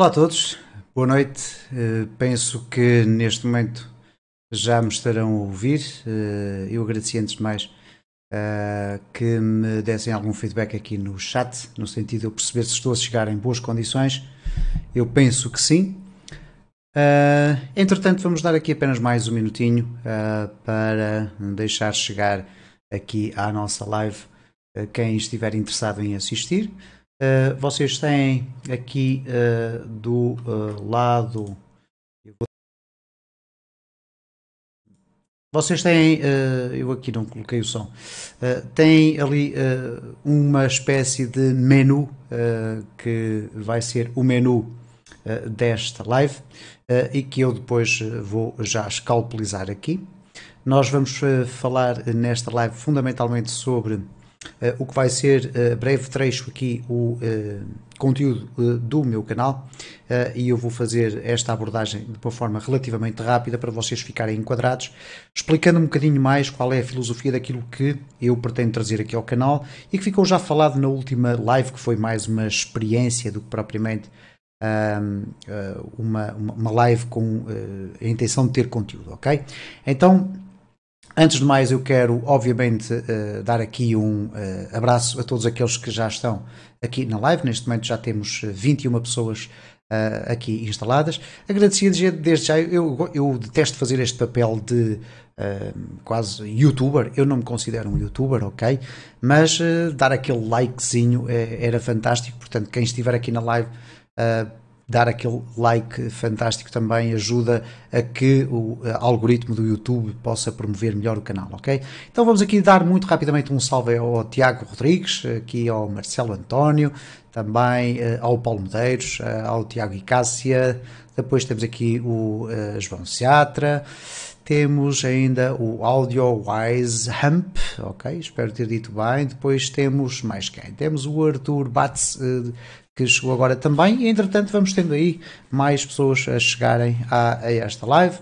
Olá a todos, boa noite. Uh, penso que neste momento já me estarão a ouvir. Uh, eu agradeci antes de mais uh, que me dessem algum feedback aqui no chat, no sentido de eu perceber se estou a chegar em boas condições. Eu penso que sim. entretanto, vamos dar aqui apenas mais um minutinho para deixar chegar aqui à nossa live quem estiver interessado em assistir. Eh, vocês têm aqui uh, do uh, lado. Vocês têm, eu aqui não coloquei o som, Tem ali uma espécie de menu que vai ser o menu desta live e que eu depois vou já escalpelizar aqui. Nós vamos falar nesta live fundamentalmente sobre uh, o que vai ser uh, breve trecho aqui o uh, conteúdo do meu canal e eu vou fazer esta abordagem de uma forma relativamente rápida para vocês ficarem enquadrados, explicando um bocadinho mais qual é a filosofia daquilo que eu pretendo trazer aqui ao canal e que ficou já falado na última live, que foi mais uma experiência do que propriamente uma, uma live com a intenção de ter conteúdo, ok? Então Antes de mais, eu quero, obviamente, uh, dar aqui um uh, abraço a todos aqueles que já estão aqui na live. Neste momento já temos 21 eh, pessoas uh, aqui instaladas. Agradecido desde já. Eu, eu detesto fazer este papel de quase youtuber. Eu não me considero um youtuber, ok? Mas dar aquele likezinho era fantástico. Portanto, quem estiver aqui na live dar aquele like fantástico também ajuda a que o algoritmo do YouTube possa promover melhor o canal, ok? Então vamos aqui dar muito rapidamente um salve ao Tiago Rodrigues, aqui ao Marcelo António, também eh, ao Paulo Medeiros, eh, ao Tiago e Cássia. depois temos aqui o eh, João Seatra, temos ainda o Audio Wise Hump, ok? Espero ter dito bem. Depois temos mais quem? Temos o Arthur Batz que chegou agora também. E entretanto, vamos tendo aí mais pessoas a chegarem a, a esta live.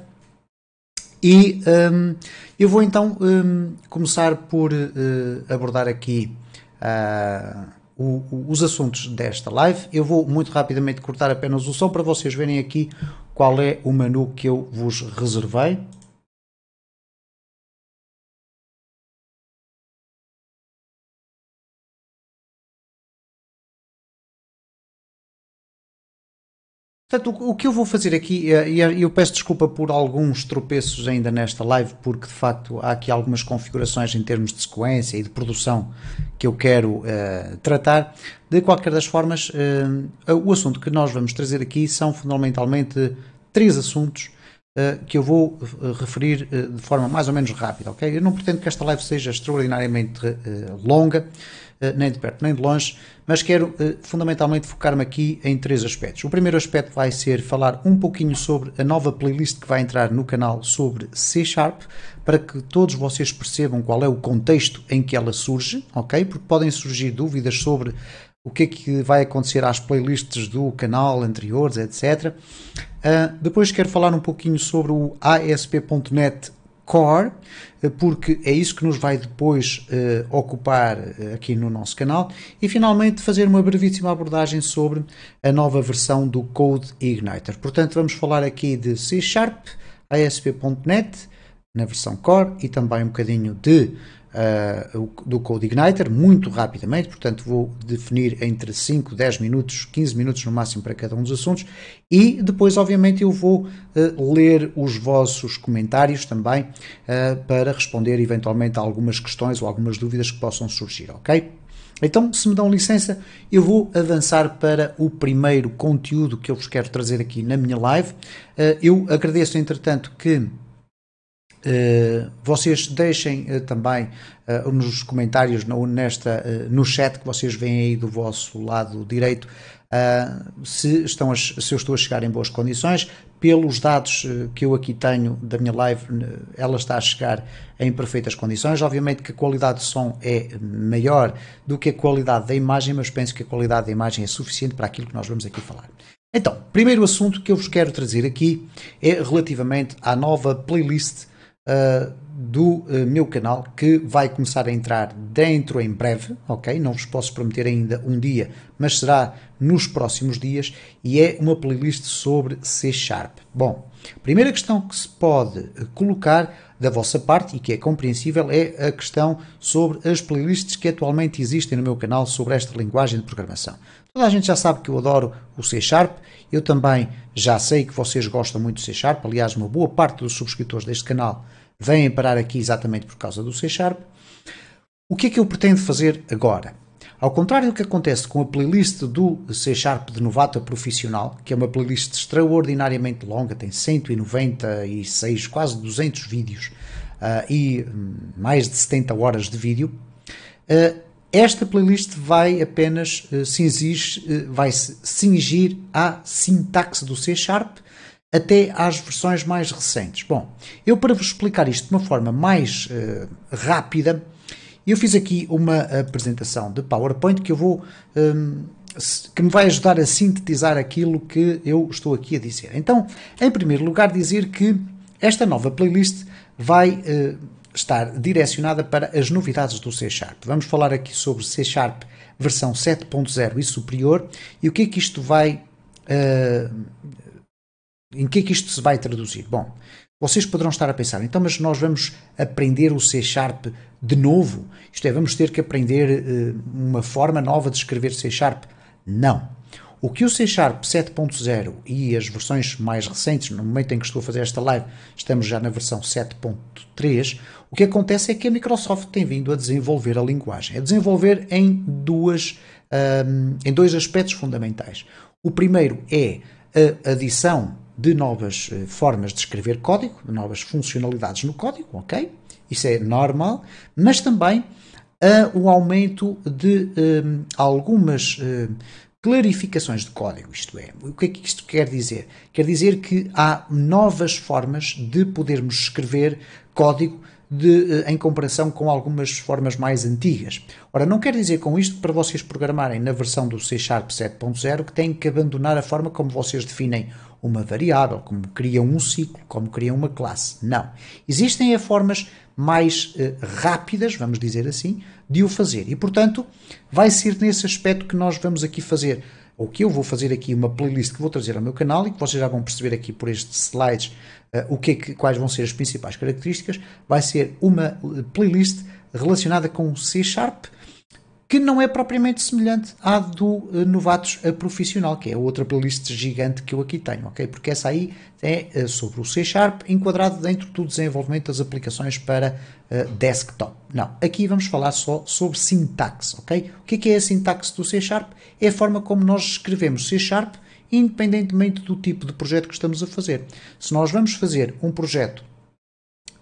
E um, eu vou então um, começar por uh, abordar aqui uh, o, o, os assuntos desta live. Eu vou muito rapidamente cortar apenas o som para vocês verem aqui qual é o menu que eu vos reservei. Portanto, o, que eu vou fazer aqui, eh, eh, e eu, peço desculpa por alguns tropeços ainda nesta live, porque de facto há aqui algumas configurações em termos de sequência e de produção que eu quero uh, tratar. De qualquer das formas, uh, o assunto que nós vamos trazer aqui são fundamentalmente três assuntos uh, que eu vou referir de forma mais ou menos rápida, ok? Eu não pretendo que esta live seja extraordinariamente longa. Eh, nem de perto nem de longe, mas quero eh, fundamentalmente focar-me aqui em três aspectos. O primeiro aspecto vai ser falar um pouquinho sobre a nova playlist que vai entrar no canal sobre C Sharp, para que todos vocês percebam qual é o contexto em que ela surge, ok? Porque podem surgir dúvidas sobre o que é que vai acontecer às playlists do canal anteriores, etc. Uh, ah, depois quero falar um pouquinho sobre o ASP.NET core, eh, porque é isso que nos vai depois uh, ocupar eh, aqui no nosso canal. E finalmente fazer uma brevíssima abordagem sobre a nova versão do Code Igniter. Portanto, vamos falar aqui de C Sharp, ASP.NET na versão core e também um bocadinho de eh, do Code Igniter, muito rapidamente, portanto vou definir entre 5, 10 minutos, 15 minutos no máximo para cada um dos assuntos e depois obviamente eu vou uh, ler os vossos comentários também uh, para responder eventualmente a algumas questões ou algumas dúvidas que possam surgir, ok? Então, se me dão licença, eu vou avançar para o primeiro conteúdo que eu vos quero trazer aqui na minha live. Eu agradeço, entretanto, que eh, vocês deixem eh, também eh, nos comentários, nesta, no chat que vocês veem aí do vosso lado direito, se, estão a, se eu estou a chegar em boas condições. Pelos dados que eu aqui tenho da minha live, ela está a chegar em perfeitas condições. Obviamente que a qualidade de som é maior do que a qualidade da imagem, mas penso que a qualidade da imagem é suficiente para aquilo que nós vamos aqui falar. Então, primeiro assunto que eu vos quero trazer aqui é relativamente à nova playlist uh, do uh, meu canal que vai começar a entrar dentro em breve, ok? Não vos posso prometer ainda um dia, mas será nos próximos dias e é uma playlist sobre C Sharp. Bom, primeira questão que se pode ah, colocar da vossa parte e que é compreensível é a questão sobre as playlists que atualmente existem no meu canal sobre esta linguagem de programação. Toda a gente já sabe que eu adoro o C Sharp, eu também já sei que vocês gostam muito do C Sharp, aliás, uma boa parte dos subscritores deste canal vêm parar aqui exatamente por causa do C Sharp. O que é que eu pretendo fazer agora? Ao contrário do que acontece com a playlist do C Sharp de novato profissional, que é uma playlist extraordinariamente longa, tem 196, quase 200 vídeos uh, e hum, mais de 70 horas de vídeo, uh, esta playlist vai apenas uh, ah, cingir, vai à sintaxe do C Sharp até às versões mais recentes. Bom, eu para vos explicar isto de uma forma mais uh, rápida, eu fiz aqui uma apresentação de PowerPoint que eu vou um, que me vai ajudar a sintetizar aquilo que eu estou aqui a dizer. Então, em primeiro lugar, dizer que esta nova playlist vai uh, estar direcionada para as novidades do C Sharp. Vamos falar aqui sobre C Sharp versão 7.0 e superior e o que é que isto vai uh, em que é que isto se vai traduzir? Bom, vocês poderão estar a pensar, então, mas nós vamos aprender o C Sharp de novo? Isto é, vamos ter que aprender uh, uma forma nova de escrever C Sharp? Não. O que o C Sharp 7.0 e as versões mais recentes, no momento em que estou a fazer esta live, estamos já na versão 7.3, o que acontece é que a Microsoft tem vindo a desenvolver a linguagem, a desenvolver em, duas, um, ehm, em dois aspectos fundamentais. O primeiro é a adição de novas eh, formas de escrever código, de novas funcionalidades no código, ok? Isso é normal, mas também eh, o aumento de um, eh, algumas clarificações de código, isto é. O que é que isto quer dizer? Quer dizer que há novas formas de podermos escrever código de, em comparação com algumas formas mais antigas. Ora, não quer dizer com isto que para vocês programarem na versão do C Sharp 7.0 que têm que abandonar a forma como vocês definem uma variável, como criam um ciclo, como criam uma classe. Não. Existem é formas mais eh, rápidas, vamos dizer assim, de o fazer. E, portanto, vai ser nesse aspecto que nós vamos aqui fazer, ou que eu vou fazer aqui uma playlist que vou trazer ao meu canal e que vocês já vão perceber aqui por estes slides eh, o que, é que quais vão ser as principais características. Vai ser uma eh, playlist relacionada com C Sharp, que não é propriamente semelhante à do eh, Novatos a eh, Profissional, que é outra playlist gigante que eu aqui tenho, ok? Porque essa aí é eh, sobre o C Sharp, enquadrado dentro do desenvolvimento das aplicações para uh, desktop. Não, aqui vamos falar só sobre sintaxe, ok? O que é, que é a sintaxe do C Sharp? É a forma como nós escrevemos C Sharp, independentemente do tipo de projeto que estamos a fazer. Se nós vamos fazer um projeto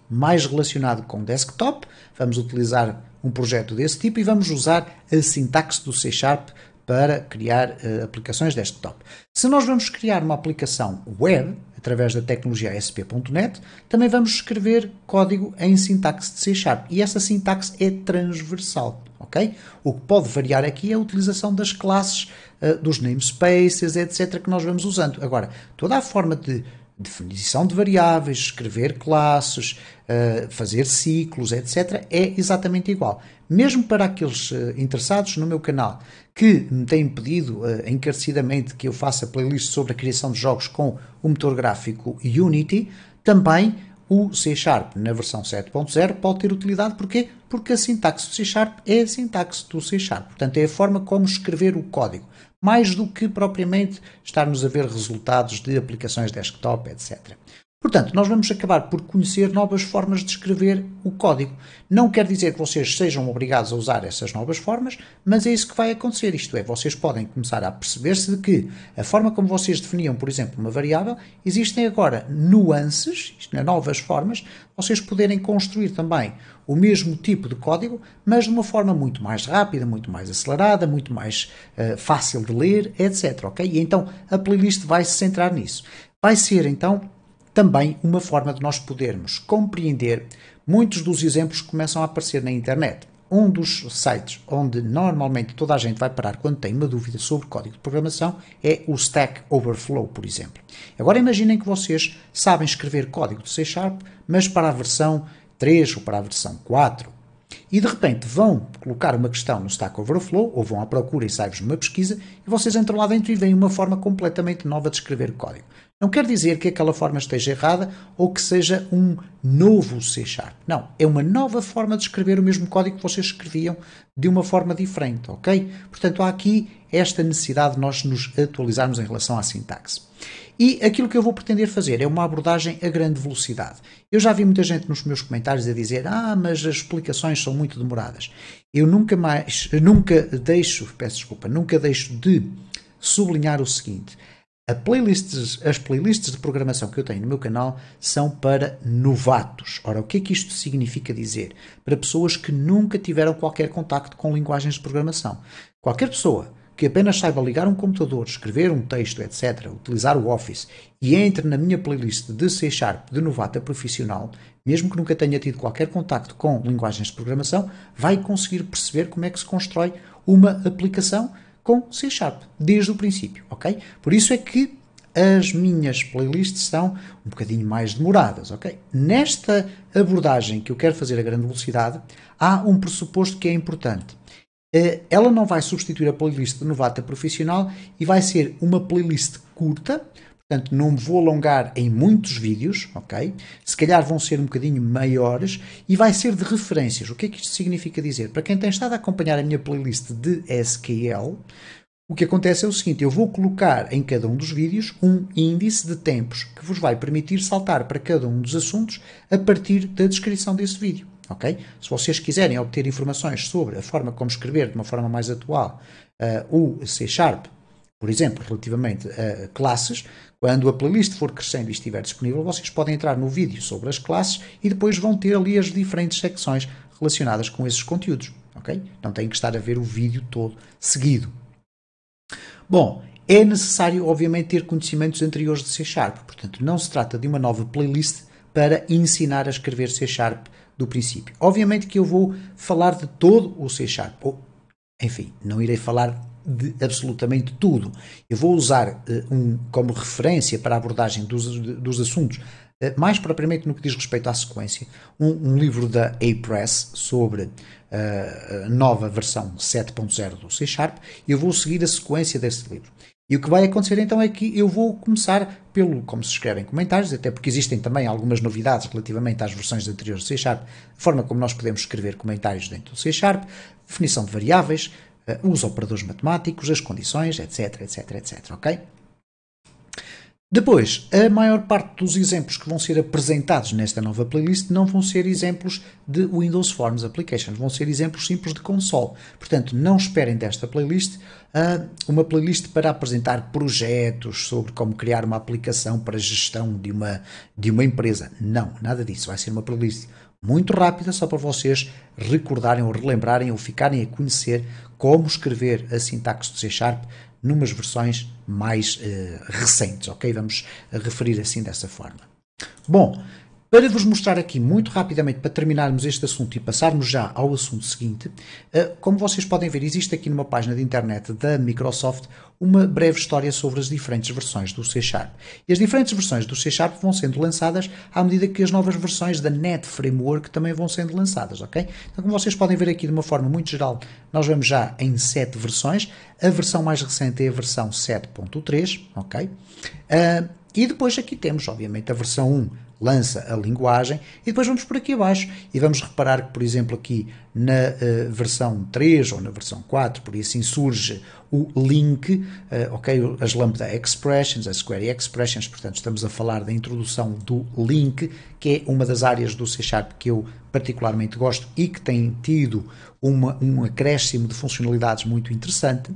mais relacionado com desktop. Vamos utilizar um projeto desse tipo e vamos usar a sintaxe do C Sharp para criar uh, aplicações desktop. Se nós vamos criar uma aplicação web, através da tecnologia ASP.NET, também vamos escrever código em sintaxe de C Sharp. E essa sintaxe é transversal, ok? O que pode variar aqui é a utilização das classes, uh, dos namespaces, etc., que nós vamos usando. Agora, toda a forma de definição de variáveis, escrever classes, eh, fazer ciclos, etc., é exatamente igual. Mesmo para aqueles eh, interessados no meu canal que me têm pedido eh, encarecidamente que eu faça playlist sobre a criação de jogos com o motor gráfico Unity, também o C Sharp na versão 7.0 pode ter utilidade porquê? porque a sintaxe do C Sharp é a sintaxe do C Sharp, portanto é a forma como escrever o código mais do que propriamente estarmos a ver resultados de aplicações desktop, etc. Portanto, nós vamos acabar por conhecer novas formas de escrever o código. Não quer dizer que vocês sejam obrigados a usar essas novas formas, mas é isso que vai acontecer. Isto é, vocês podem começar a perceber-se de que a forma como vocês definiam, por exemplo, uma variável, existem agora nuances, isto é, novas formas, vocês poderem construir também o mesmo tipo de código, mas de uma forma muito mais rápida, muito mais acelerada, muito mais uh, fácil de ler, etc. Ok? E então a playlist vai se centrar nisso. Vai ser então também uma forma de nós podermos compreender muitos dos exemplos que começam a aparecer na internet. Um dos sites onde normalmente toda a gente vai parar quando tem uma dúvida sobre código de programação é o Stack Overflow, por exemplo. Agora imaginem que vocês sabem escrever código de C Sharp, mas para a versão 3 ou para a versão 4 e de repente vão colocar uma questão no Stack Overflow, ou vão à procura e saem-vos numa pesquisa, e vocês entram lá dentro e veem uma forma completamente nova de escrever código. Não quer dizer que aquela forma esteja errada ou que seja um novo C Sharp. Não, é uma nova forma de escrever o mesmo código que vocês escreviam de uma forma diferente, ok? Portanto, há aqui esta necessidade de nós nos atualizarmos em relação à sintaxe. E aquilo que eu vou pretender fazer é uma abordagem a grande velocidade. Eu já vi muita gente nos meus comentários a dizer: "Ah, mas as explicações são muito demoradas". Eu nunca mais, nunca deixo, peço desculpa, nunca deixo de sublinhar o seguinte: playlists, as playlists de programação que eu tenho no meu canal são para novatos. Ora, o que é que isto significa dizer? Para pessoas que nunca tiveram qualquer contacto com linguagens de programação. Qualquer pessoa que apenas saiba ligar um computador, escrever um texto, etc., utilizar o Office e entre na minha playlist de C Sharp de novata profissional, mesmo que nunca tenha tido qualquer contacto com linguagens de programação, vai conseguir perceber como é que se constrói uma aplicação com C Sharp, desde o princípio, ok? Por isso é que as minhas playlists são um bocadinho mais demoradas, ok? Nesta abordagem que eu quero fazer a grande velocidade, há um pressuposto que é importante. Eh, ela não vai substituir a playlist de novata profissional e vai ser uma playlist curta, portanto não me vou alongar em muitos vídeos, ok? Se calhar vão ser um bocadinho maiores e vai ser de referências. O que é que isto significa dizer? Para quem tem estado a acompanhar a minha playlist de SQL, o que acontece é o seguinte, eu vou colocar em cada um dos vídeos um índice de tempos que vos vai permitir saltar para cada um dos assuntos a partir da descrição desse vídeo ok? Se vocês quiserem obter informações sobre a forma como escrever de uma forma mais atual uh, o C Sharp, por exemplo, relativamente a classes, quando a playlist for crescendo e estiver disponível, vocês podem entrar no vídeo sobre as classes e depois vão ter ali as diferentes secções relacionadas com esses conteúdos, ok? Não têm que estar a ver o vídeo todo seguido. Bom, é necessário, obviamente, ter conhecimentos anteriores de C Sharp, portanto, não se trata de uma nova playlist para ensinar a escrever C Sharp do princípio. Obviamente que eu vou falar de todo o C Sharp, ou, enfim, não irei falar de absolutamente tudo. Eu vou usar uh, um, como referência para a abordagem dos, dos assuntos, uh, mais propriamente no que diz respeito à sequência, um, um livro da A-Press sobre uh, a nova versão 7.0 do C Sharp. Eu vou seguir a sequência desse livro. E o que vai acontecer então é que eu vou começar pelo como se escrevem comentários, até porque existem também algumas novidades relativamente às versões anteriores do C Sharp, a forma como nós podemos escrever comentários dentro do C Sharp, definição de variáveis, eh, os operadores matemáticos, as condições, etc, etc, etc, ok? Depois, a maior parte dos exemplos que vão ser apresentados nesta nova playlist não vão ser exemplos de Windows Forms Applications, vão ser exemplos simples de console. Portanto, não esperem desta playlist ah, uma playlist para apresentar projetos sobre como criar uma aplicação para gestão de uma, de uma empresa. Não, nada disso. Vai ser uma playlist muito rápida, só para vocês recordarem ou relembrarem ou ficarem a conhecer como escrever a sintaxe do C Sharp numas versões mais uh, recentes, ok? Vamos referir assim dessa forma. Bom, para vos mostrar aqui muito rapidamente, para terminarmos este assunto e passarmos já ao assunto seguinte, eh, como vocês podem ver, existe aqui numa página de internet da Microsoft uma breve história sobre as diferentes versões do C Sharp. E as diferentes versões do C Sharp vão sendo lançadas à medida que as novas versões da Net Framework também vão sendo lançadas, ok? Então, como vocês podem ver aqui de uma forma muito geral, nós vamos já em 7 versões. A versão mais recente é a versão 7.3, ok? Uh, e depois aqui temos, obviamente, a versão 1 lança a linguagem e depois vamos por aqui abaixo e vamos reparar que, por exemplo, aqui na uh, versão 3 ou na versão 4, por assim surge o link, uh, ok, as Lambda Expressions, as Query Expressions, portanto estamos a falar da introdução do link, que é uma das áreas do C Sharp que eu particularmente gosto e que tem tido uma, um acréscimo de funcionalidades muito interessante.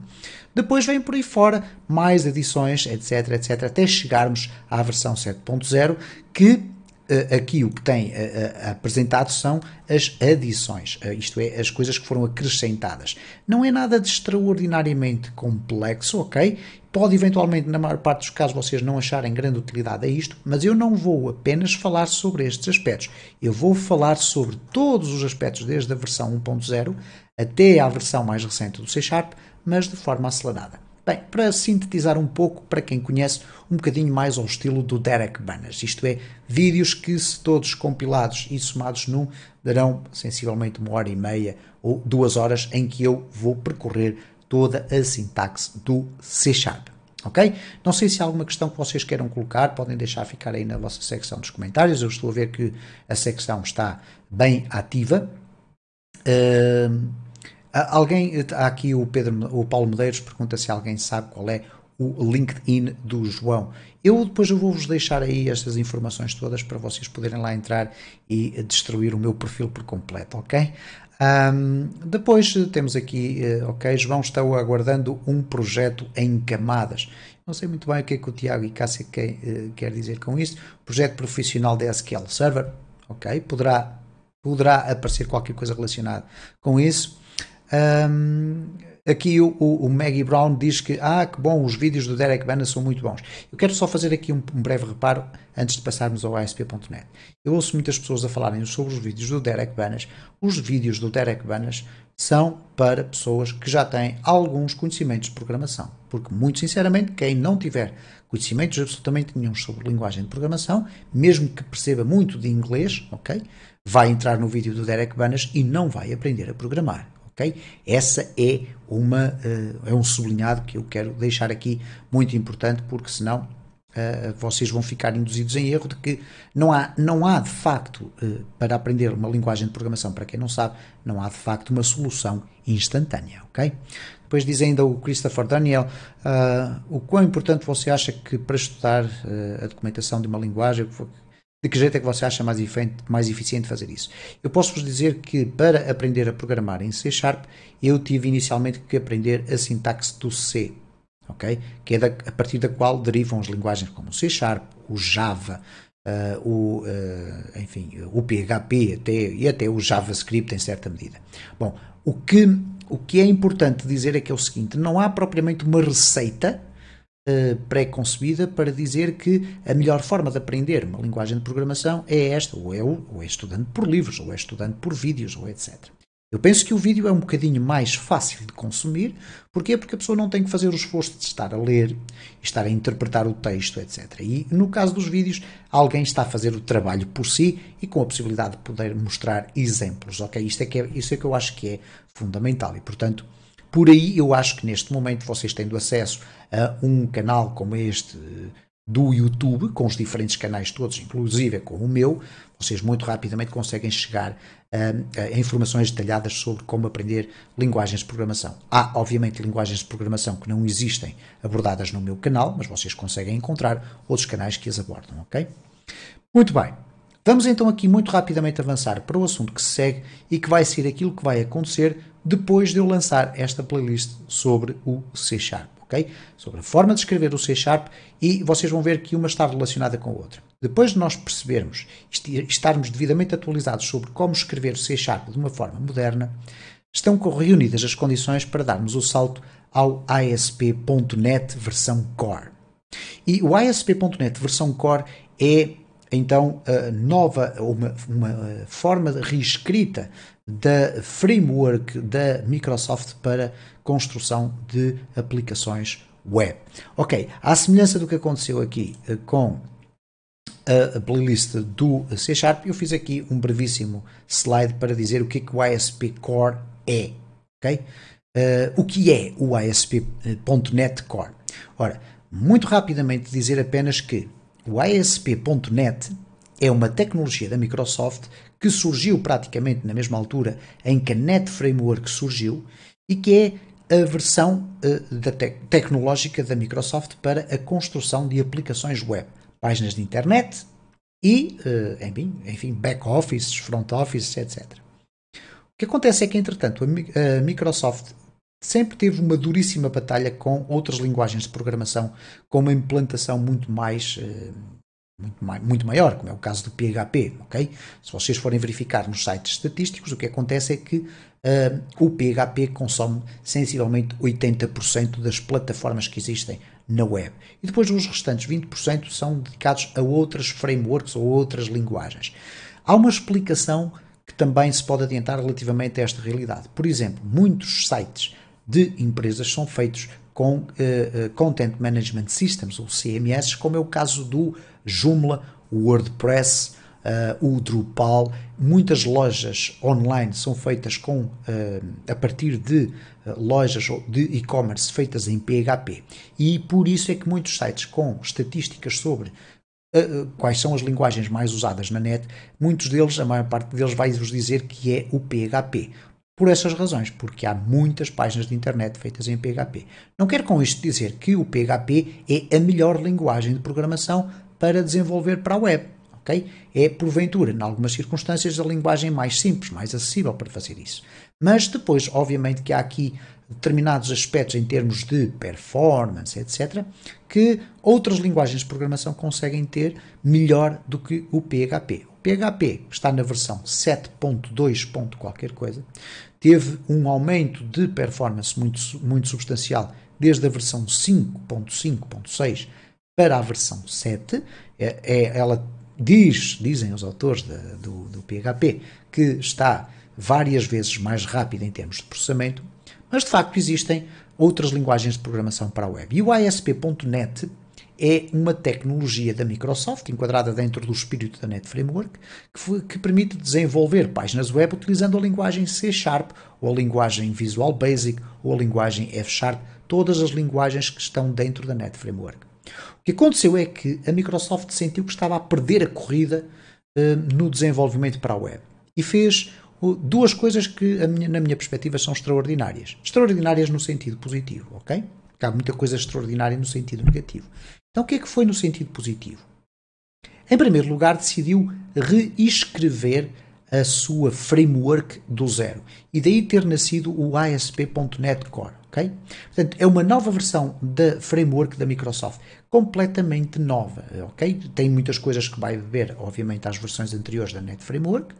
Depois vem por aí fora mais adições, etc, etc, até chegarmos à versão 7.0, que eh, aqui o que tem eh, eh, apresentado são as adições, isto é, as coisas que foram acrescentadas. Não é nada de extraordinariamente complexo, ok? Pode eventualmente, na maior parte dos casos, vocês não acharem grande utilidade a isto, mas eu não vou apenas falar sobre estes aspectos. Eu vou falar sobre todos os aspectos, desde a versão 1.0 até à versão mais recente do C Sharp, mas de forma acelerada. Bem, para sintetizar um pouco, para quem conhece, um bocadinho mais ao estilo do Derek Banners, isto é, vídeos que, se todos compilados e somados num, darão sensivelmente uma hora e meia ou duas horas em que eu vou percorrer toda a sintaxe do C Sharp. Ok? Não sei se há alguma questão que vocês queiram colocar, podem deixar ficar aí na vossa secção dos comentários. Eu estou a ver que a secção está bem ativa. Uh ah, alguém, há aqui o, Pedro, o Paulo Medeiros pergunta se alguém sabe qual é o LinkedIn do João. Eu depois eu vou-vos deixar aí estas informações todas para vocês poderem lá entrar e destruir o meu perfil por completo, ok? Um, depois temos aqui, eh, ok, João, está aguardando um projeto em camadas. Não sei muito bem o que é que o Tiago e Cássia quer, eh, quer dizer com isso. Projeto profissional de SQL Server, ok, poderá, poderá aparecer qualquer coisa relacionada com isso um, aqui o, o, Maggie Brown diz que, ah, que bom, os vídeos do Derek Bana são muito bons. Eu quero só fazer aqui um, um breve reparo antes de passarmos ao ASP.net. Eu ouço muitas pessoas a falarem sobre os vídeos do Derek Banas. Os vídeos do Derek Banas são para pessoas que já têm alguns conhecimentos de programação. Porque, muito sinceramente, quem não tiver conhecimentos absolutamente nenhum sobre linguagem de programação, mesmo que perceba muito de inglês, ok? Vai entrar no vídeo do Derek Banas e não vai aprender a programar essa é uma uh, é um sublinhado que eu quero deixar aqui muito importante porque senão uh, vocês vão ficar induzidos em erro de que não há não há de facto uh, para aprender uma linguagem de programação para quem não sabe não há de facto uma solução instantânea, ok? Depois diz ainda o Christopher Daniel o quão importante você acha que para estudar a documentação de uma linguagem de que jeito é que você acha mais, mais eficiente fazer isso? Eu posso vos dizer que para aprender a programar em C Sharp, eu tive inicialmente que aprender a sintaxe do C, ok? Que é da, a partir da qual derivam as linguagens como o C Sharp, o Java, uh, o, uh, enfim, o PHP até, e até o JavaScript em certa medida. Bom, o que, o que é importante dizer é que é o seguinte, não há propriamente uma receita eh, pré-concebida para dizer que a melhor forma de aprender uma linguagem de programação é esta, ou é, ou é estudando por livros, ou é estudando por vídeos, ou etc. Eu penso que o vídeo é um bocadinho mais fácil de consumir. Porquê? Porque a pessoa não tem que fazer o esforço de estar a ler, estar a interpretar o texto, etc. E no caso dos vídeos, alguém está a fazer o trabalho por si e com a possibilidade de poder mostrar exemplos, ok? Isto é que, é, isto é que eu acho que é fundamental e, portanto, por aí eu acho que neste momento vocês tendo acesso a um canal como este eh, do YouTube, com os diferentes canais todos, inclusive com o meu, vocês muito rapidamente conseguem chegar a, eh, a, informações detalhadas sobre como aprender linguagens de programação. Há, obviamente, linguagens de programação que não existem abordadas no meu canal, mas vocês conseguem encontrar outros canais que as abordam, ok? Muito bem. Vamos então aqui muito rapidamente avançar para o assunto que se segue e que vai ser aquilo que vai acontecer depois de eu lançar esta playlist sobre o C Sharp, ok? Sobre a forma de escrever o C Sharp e vocês vão ver que uma está relacionada com a outra. Depois de nós percebermos e estarmos devidamente atualizados sobre como escrever o C Sharp de uma forma moderna, estão reunidas as condições para darmos o salto ao ASP.NET versão Core. E o ASP.NET versão Core é então nova, uma, uma eh, forma de reescrita da framework da Microsoft para construção de aplicações web. Ok, à semelhança do que aconteceu aqui eh, com a playlist do C Sharp, eu fiz aqui um brevíssimo slide para dizer o que, é que o ISP Core é. Okay? Uh, o que é o ISP.NET Core? Ora, muito rapidamente dizer apenas que o ASP.NET é uma tecnologia da Microsoft que surgiu praticamente na mesma altura em que a Net Framework surgiu e que é a versão uh, da te tecnológica da Microsoft para a construção de aplicações web, páginas de internet e, uh, enfim, enfim back-offices, front-offices, etc. O que acontece é que, entretanto, a, a Microsoft sempre teve uma duríssima batalha com outras linguagens de programação com uma implantação muito mais eh, muito, muito maior, como é o caso do PHP, ok? Se vocês forem verificar nos sites estatísticos, o que acontece é que uh, o PHP consome sensivelmente 80% das plataformas que existem na web. E depois os restantes 20% são dedicados a outras frameworks ou outras linguagens. Há uma explicação que também se pode adiantar relativamente a esta realidade. Por exemplo, muitos sites de empresas são feitos com uh, Content Management Systems, ou CMS, como é o caso do Joomla, o WordPress, uh, o Drupal. Muitas lojas online são feitas com, uh, a partir de lojas de e-commerce feitas em PHP. E por isso é que muitos sites com estatísticas sobre quais são as linguagens mais usadas na net, muitos deles, a maior parte deles vai vos dizer que é o PHP. Por essas razões, porque há muitas páginas de internet feitas em PHP. Não quero com isto dizer que o PHP é a melhor linguagem de programação para desenvolver para a web. ok É, porventura, em algumas circunstâncias, a linguagem mais simples, mais acessível para fazer isso. Mas depois, obviamente, que há aqui determinados aspectos em termos de performance, etc., que outras linguagens de programação conseguem ter melhor do que o PHP. O PHP está na versão 7.2. qualquer coisa, teve um aumento de performance muito, muito substancial desde a versão 5.5.6 para a versão 7. É, é, ela diz, dizem os autores da, do, do PHP, que está várias vezes mais rápida em termos de processamento, mas de facto existem outras linguagens de programação para a web. E o ASP.NET é uma tecnologia da Microsoft, enquadrada dentro do espírito da Net Framework, que, foi, que permite desenvolver páginas web utilizando a linguagem C Sharp, ou a linguagem Visual Basic, ou a linguagem F Sharp, todas as linguagens que estão dentro da Net Framework. O que aconteceu é que a Microsoft sentiu que estava a perder a corrida eh, no desenvolvimento para a web e fez duas coisas que, minha, na minha perspectiva, são extraordinárias. Extraordinárias no sentido positivo, ok? Porque há muita coisa extraordinária no sentido negativo. Então, o que é que foi no sentido positivo? Em primeiro lugar, decidiu reescrever a sua framework do zero e daí ter nascido o ASP.NET Core, ok? Portanto, é uma nova versão da framework da Microsoft, completamente nova, ok? Tem muitas coisas que vai beber, obviamente, às versões anteriores da .NET Framework,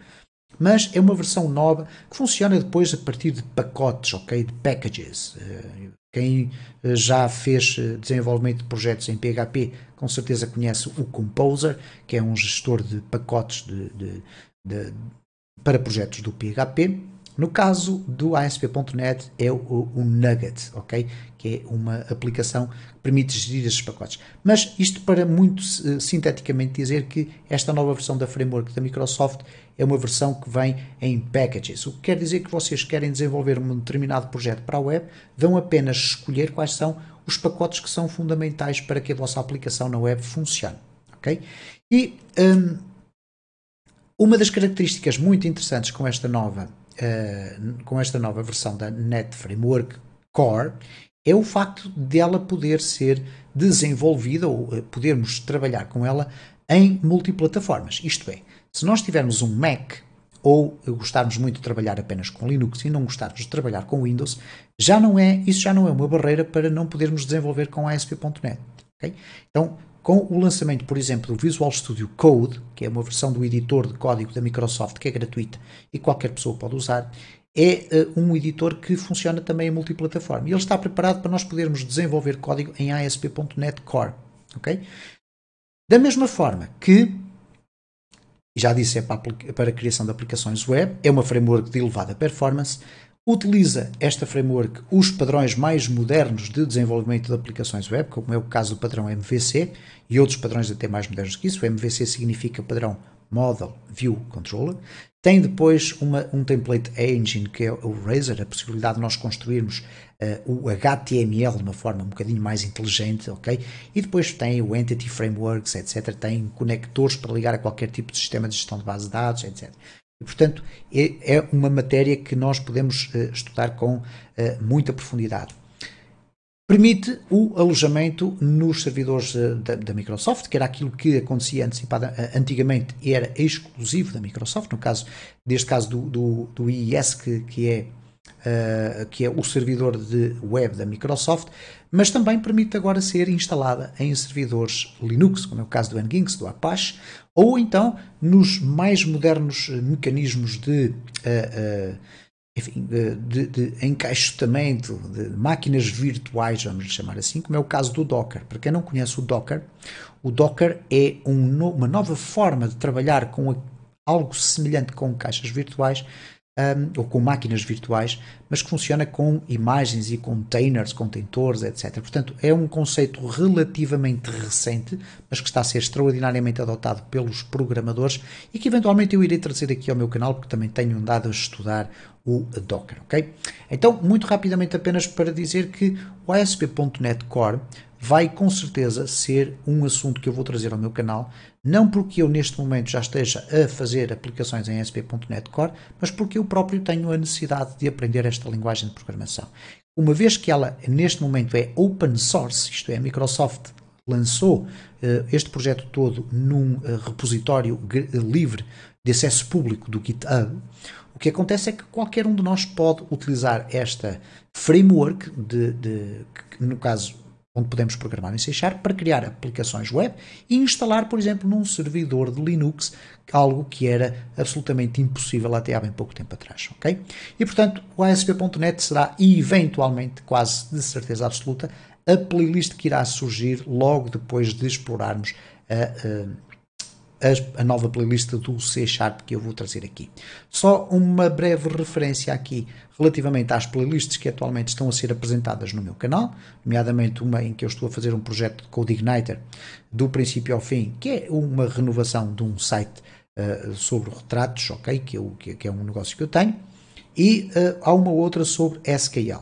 mas é uma versão nova que funciona depois a partir de pacotes, ok? De packages. Eh, quem eh, já fez eh, desenvolvimento de projetos em PHP, com certeza conhece o Composer, que é um gestor de pacotes de, de, de, para projetos do PHP. No caso do ASP.NET é o, o, Nugget, ok? Que é uma aplicação que permite gerir esses pacotes. Mas isto para muito uh, sinteticamente dizer que esta nova versão da framework da Microsoft é uma versão que vem em packages. O que quer dizer que vocês querem desenvolver um determinado projeto para a web, vão apenas escolher quais são os pacotes que são fundamentais para que a vossa aplicação na web funcione, ok? E um, uma das características muito interessantes com esta nova uh, com esta nova versão da Net Framework Core é o facto dela poder ser desenvolvida ou eh, podermos trabalhar com ela em multiplataformas. Isto é, se nós tivermos um Mac ou gostarmos muito de trabalhar apenas com Linux e não gostarmos de trabalhar com Windows, já não é, isso já não é uma barreira para não podermos desenvolver com ASP.NET. Okay? Então, com o lançamento, por exemplo, do Visual Studio Code, que é uma versão do editor de código da Microsoft que é gratuita e qualquer pessoa pode usar, é uh, um editor que funciona também em multiplataforma. E ele está preparado para nós podermos desenvolver código em ASP.NET Core. Okay? Da mesma forma que, já disse, é para, para a criação de aplicações web, é uma framework de elevada performance, Utiliza esta framework os padrões mais modernos de desenvolvimento de aplicações web, como é o caso do padrão MVC e outros padrões até mais modernos que isso. O MVC significa padrão Model View Controller. Tem depois uma, um template engine que é o Razor, a possibilidade de nós construirmos uh, o HTML de uma forma um bocadinho mais inteligente, ok? E depois tem o Entity Frameworks, etc. Tem conectores para ligar a qualquer tipo de sistema de gestão de base de dados, etc. E, portanto, é, é, uma matéria que nós podemos uh, estudar com uh, muita profundidade. Permite o alojamento nos servidores uh, da, da, Microsoft, que era aquilo que acontecia antecipada, antigamente e era exclusivo da Microsoft, no caso, neste caso do, do, do IIS, que, que é Uh, que é o servidor de web da Microsoft, mas também permite agora ser instalada em servidores Linux, como é o caso do Nginx, do Apache, ou então nos mais modernos eh, mecanismos de, uh, uh, enfim, de, de encaixotamento de máquinas virtuais, vamos chamar assim, como é o caso do Docker. Para quem não conhece o Docker, o Docker é um no, uma nova forma de trabalhar com a, algo semelhante com caixas virtuais, um, ou com máquinas virtuais, mas que funciona com imagens e containers, contentores, etc. Portanto, é um conceito relativamente recente, mas que está a ser extraordinariamente adotado pelos programadores e que eventualmente eu irei trazer aqui ao meu canal, porque também tenho andado a estudar o Docker, ok? Então, muito rapidamente apenas para dizer que o ASP.NET Core vai com certeza ser um assunto que eu vou trazer ao meu canal, não porque eu neste momento já esteja a fazer aplicações em ASP.NET Core, mas porque eu próprio tenho a necessidade de aprender esta linguagem de programação. Uma vez que ela neste momento é open source, isto é, a Microsoft lançou uh, este projeto todo num uh, repositório livre de acesso público do GitHub, o que acontece é que qualquer um de nós pode utilizar esta framework, de, de, que no caso onde podemos programar em C Sharp para criar aplicações web e instalar, por exemplo, num servidor de Linux, algo que era absolutamente impossível até há bem pouco tempo atrás, ok? E, portanto, o ASP.NET será, eventualmente, quase de certeza absoluta, a playlist que irá surgir logo depois de explorarmos a, a eh, a, a nova playlist do C Sharp que eu vou trazer aqui. Só uma breve referência aqui relativamente às playlists que atualmente estão a ser apresentadas no meu canal, nomeadamente uma em que eu estou a fazer um projeto de Code Igniter do princípio ao fim, que é uma renovação de um site uh, sobre retratos, ok, que, eu, que, que, é um negócio que eu tenho, e uh, há uma outra sobre SQL.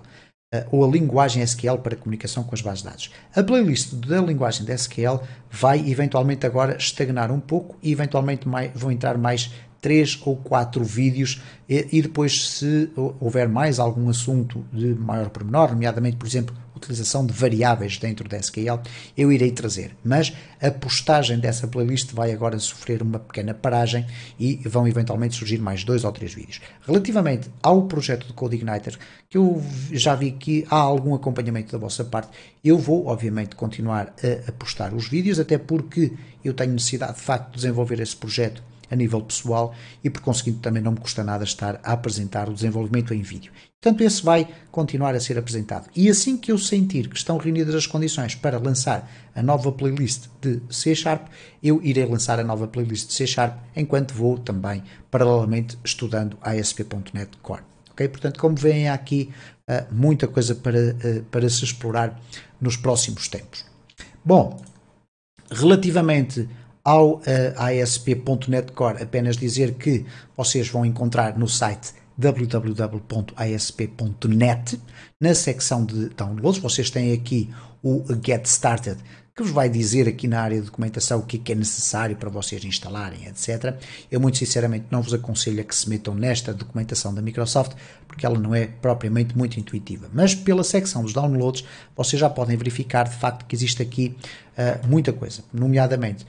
Eh, ou a linguagem SQL para comunicação com as bases de dados. A playlist da linguagem de SQL vai eventualmente agora estagnar um pouco e eventualmente mais, vão entrar mais três ou quatro vídeos e, e depois se houver mais algum assunto de maior pormenor, nomeadamente, por exemplo, utilização de variáveis dentro da SQL, eu irei trazer. Mas a postagem dessa playlist vai agora sofrer uma pequena paragem e vão eventualmente surgir mais dois ou três vídeos. Relativamente ao projeto do CodeIgniter, que eu já vi que há algum acompanhamento da vossa parte, eu vou obviamente continuar a postar os vídeos, até porque eu tenho necessidade de facto de desenvolver esse projeto a nível pessoal e por conseguinte também não me custa nada estar a apresentar o desenvolvimento em vídeo. Portanto, esse vai continuar a ser apresentado. E assim que eu sentir que estão reunidas as condições para lançar a nova playlist de C Sharp, eu irei lançar a nova playlist de C Sharp, enquanto vou também, paralelamente, estudando ASP.NET Core. Okay? Portanto, como veem, há aqui uh, muita coisa para, uh, para se explorar nos próximos tempos. Bom, relativamente ao uh, eh, ASP.NET Core apenas dizer que vocês vão encontrar no site www.asp.net na secção de downloads vocês têm aqui o Get Started que vos vai dizer aqui na área de documentação o que é, que é necessário para vocês instalarem, etc. Eu muito sinceramente não vos aconselho a que se metam nesta documentação da Microsoft, porque ela não é propriamente muito intuitiva. Mas pela secção dos downloads, vocês já podem verificar de facto que existe aqui uh, muita coisa, nomeadamente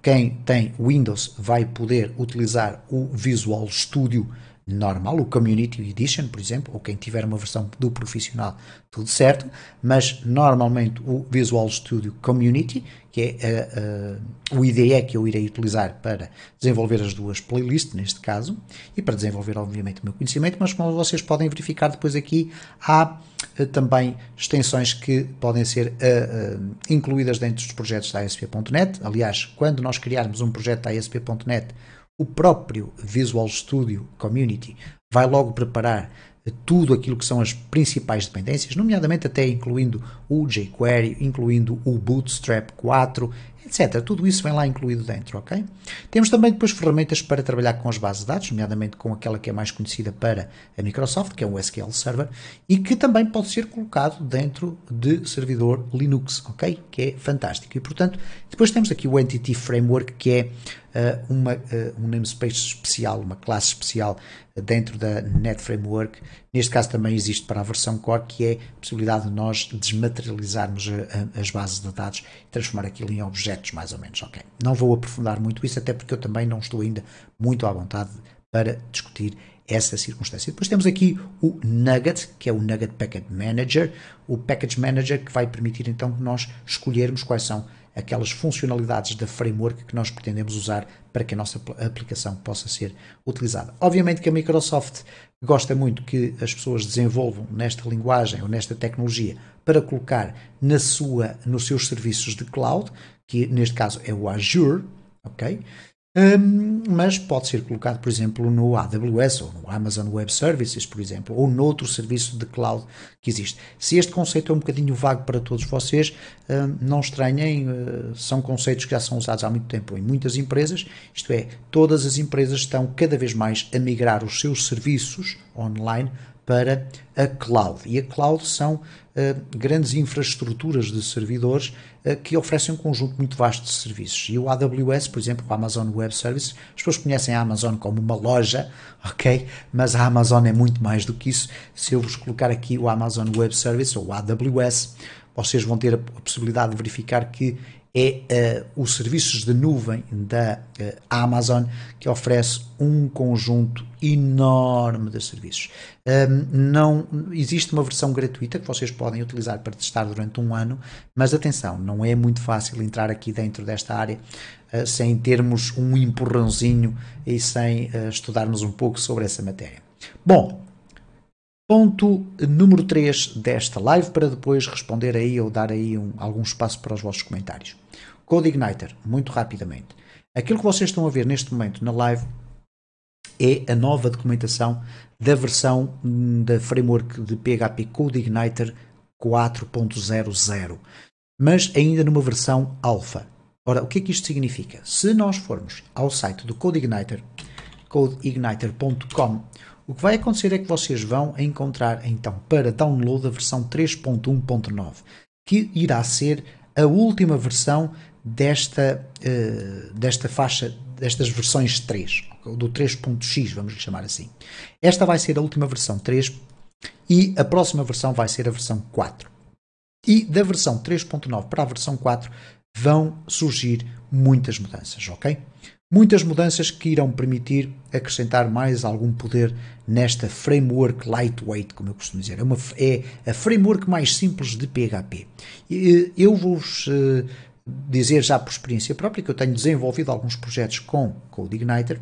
quem tem Windows vai poder utilizar o Visual Studio normal, o Community Edition, por exemplo, ou quem tiver uma versão do profissional, tudo certo, mas normalmente o Visual Studio Community, que é eh, eh, o IDE que eu irei utilizar para desenvolver as duas playlists, neste caso, e para desenvolver, obviamente, o meu conhecimento, mas como vocês podem verificar depois aqui, há eh, também extensões que podem ser incluídas dentro dos projetos da ASP.NET. Aliás, quando nós criarmos um projeto da ASP.NET, o próprio Visual Studio Community vai logo preparar tudo aquilo que são as principais dependências, nomeadamente até incluindo o jQuery, incluindo o Bootstrap 4 etc. Tudo isso vem lá incluído dentro, ok? Temos também depois ferramentas para trabalhar com as bases de dados, nomeadamente com aquela que é mais conhecida para a Microsoft, que é o SQL Server, e que também pode ser colocado dentro de servidor Linux, ok? Que é fantástico. E portanto, depois temos aqui o Entity Framework, que é uh, uma, uh, um namespace especial, uma classe especial dentro da Net Framework Neste caso também existe para a versão core, que é a possibilidade de nós desmaterializarmos a, eh, a, as bases de dados e transformar aquilo em objetos, mais ou menos. Ok. Não vou aprofundar muito isso, até porque eu também não estou ainda muito à vontade para discutir essa circunstância. Depois temos aqui o Nugget, que é o Nugget Package Manager, o Package Manager que vai permitir então que nós escolhermos quais são aquelas funcionalidades da framework que nós pretendemos usar para que a nossa aplicação possa ser utilizada. Obviamente que a Microsoft gosta muito que as pessoas desenvolvam nesta linguagem ou nesta tecnologia para colocar na sua, nos seus serviços de cloud, que neste caso é o Azure, ok? um, mas pode ser colocado, por exemplo, no AWS ou no Amazon Web Services, por exemplo, ou noutro serviço de cloud que existe. Se este conceito é um bocadinho vago para todos vocês, um, não estranhem, eh, são conceitos que já são usados há muito tempo em muitas empresas, isto é, todas as empresas estão cada vez mais a migrar os seus serviços online para a cloud. E a cloud são uh, grandes infraestruturas de servidores eh, que oferecem um conjunto muito vasto de serviços. E o AWS, por exemplo, o Amazon Web Services, as pessoas conhecem a Amazon como uma loja, ok? Mas a Amazon é muito mais do que isso. Se eu vos colocar aqui o Amazon Web Services ou o AWS, vocês vão ter a possibilidade de verificar que é uh, os serviços de nuvem da uh, Amazon, que oferece um conjunto enorme de serviços. Um, ehm, não existe uma versão gratuita que vocês podem utilizar para testar durante um ano, mas atenção, não é muito fácil entrar aqui dentro desta área uh, sem termos um empurrãozinho e sem estudarmos um pouco sobre essa matéria. Bom, Ponto número 3 desta live, para depois responder aí ou dar aí um, algum espaço para os vossos comentários. Code Igniter, muito rapidamente. Aquilo que vocês estão a ver neste momento na live é a nova documentação da versão da framework de PHP Code Igniter 4.00, mas ainda numa versão alfa. Ora, o que é que isto significa? Se nós formos ao site do Code Igniter, codeigniter.com, o que vai acontecer é que vocês vão encontrar então para download a versão 3.1.9, que irá ser a última versão desta, eh, desta faixa, destas versões 3, do 3.x, vamos lhe chamar assim. Esta vai ser a última versão 3 e a próxima versão vai ser a versão 4. E da versão 3.9 para a versão 4 vão surgir muitas mudanças, ok? Muitas mudanças que irão permitir acrescentar mais algum poder nesta framework lightweight, como eu costumo dizer. É, uma, é a framework mais simples de PHP. Eh, eu vou-vos eh, dizer já por experiência própria que eu tenho desenvolvido alguns projetos com, Code Igniter